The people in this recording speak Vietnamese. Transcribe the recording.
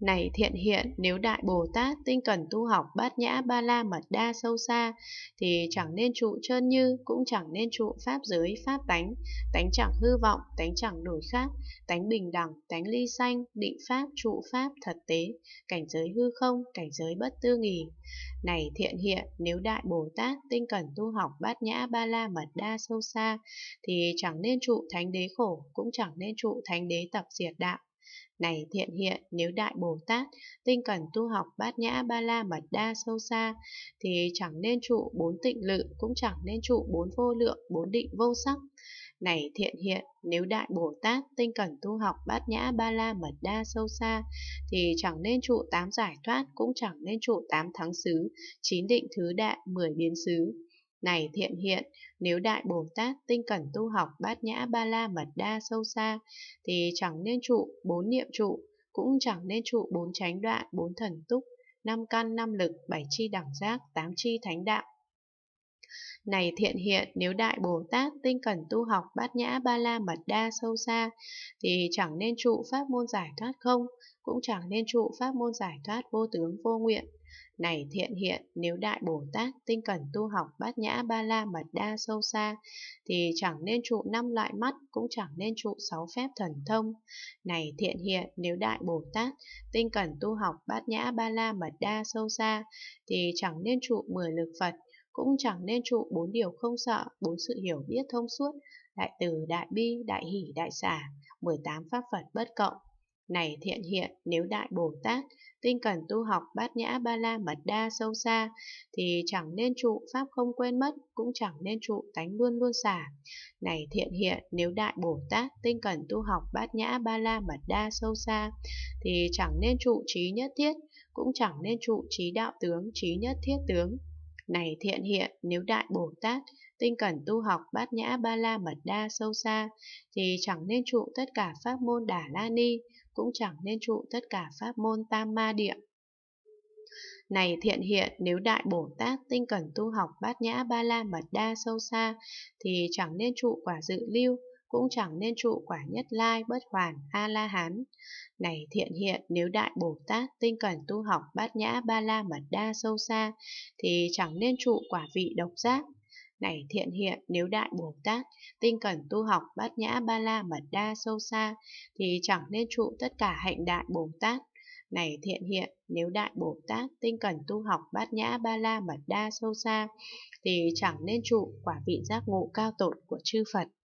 Này thiện hiện, nếu Đại Bồ Tát tinh cần tu học bát nhã ba la mật đa sâu xa, thì chẳng nên trụ trơn như, cũng chẳng nên trụ pháp giới, pháp tánh, tánh chẳng hư vọng, tánh chẳng đổi khác, tánh bình đẳng, tánh ly sanh, định pháp, trụ pháp, thật tế, cảnh giới hư không, cảnh giới bất tư nghì. Này thiện hiện, nếu Đại Bồ Tát tinh cần tu học bát nhã ba la mật đa sâu xa, thì chẳng nên trụ thánh đế khổ, cũng chẳng nên trụ thánh đế tập diệt đạo, này thiện hiện, nếu Đại Bồ Tát tinh cần tu học bát nhã ba la mật đa sâu xa, thì chẳng nên trụ bốn tịnh lự, cũng chẳng nên trụ bốn vô lượng, bốn định vô sắc. Này thiện hiện, nếu Đại Bồ Tát tinh cần tu học bát nhã ba la mật đa sâu xa, thì chẳng nên trụ tám giải thoát, cũng chẳng nên trụ tám thắng xứ, chín định thứ đại, mười biến xứ. Này thiện hiện, nếu Đại Bồ Tát tinh cẩn tu học bát nhã ba la mật đa sâu xa, thì chẳng nên trụ bốn niệm trụ, cũng chẳng nên trụ bốn chánh đoạn, bốn thần túc, năm căn, năm lực, bảy chi đẳng giác, tám chi thánh đạo, này thiện hiện, nếu Đại Bồ Tát tinh cần tu học bát nhã ba la mật đa sâu xa, thì chẳng nên trụ pháp môn giải thoát không, cũng chẳng nên trụ pháp môn giải thoát vô tướng vô nguyện. Này thiện hiện, nếu Đại Bồ Tát tinh cần tu học bát nhã ba la mật đa sâu xa, thì chẳng nên trụ năm loại mắt, cũng chẳng nên trụ sáu phép thần thông. Này thiện hiện, nếu Đại Bồ Tát tinh cần tu học bát nhã ba la mật đa sâu xa, thì chẳng nên trụ mười lực Phật, cũng chẳng nên trụ bốn điều không sợ, bốn sự hiểu biết thông suốt, đại từ, đại bi, đại hỷ, đại xả, 18 pháp Phật bất cộng. Này thiện hiện, nếu đại Bồ Tát, tinh cần tu học bát nhã ba la mật đa sâu xa, thì chẳng nên trụ pháp không quên mất, cũng chẳng nên trụ tánh luôn luôn xả. Này thiện hiện, nếu đại Bồ Tát, tinh cần tu học bát nhã ba la mật đa sâu xa, thì chẳng nên trụ trí nhất thiết, cũng chẳng nên trụ trí đạo tướng, trí nhất thiết tướng, này thiện hiện, nếu Đại Bồ Tát tinh cẩn tu học bát nhã ba la mật đa sâu xa, thì chẳng nên trụ tất cả pháp môn đà la ni, cũng chẳng nên trụ tất cả pháp môn tam ma địa. Này thiện hiện, nếu Đại Bồ Tát tinh cần tu học bát nhã ba la mật đa sâu xa, thì chẳng nên trụ quả dự lưu, cũng chẳng nên trụ quả nhất lai bất hoàn A-la-hán. Này thiện hiện, nếu Đại Bồ Tát tinh cần tu học bát nhã ba la mật đa sâu xa, thì chẳng nên trụ quả vị độc giác. Này thiện hiện, nếu Đại Bồ Tát tinh cần tu học bát nhã ba la mật đa sâu xa, thì chẳng nên trụ tất cả hạnh Đại Bồ Tát. Này thiện hiện, nếu Đại Bồ Tát tinh cần tu học bát nhã ba la mật đa sâu xa, thì chẳng nên trụ quả vị giác ngộ cao tột của chư Phật.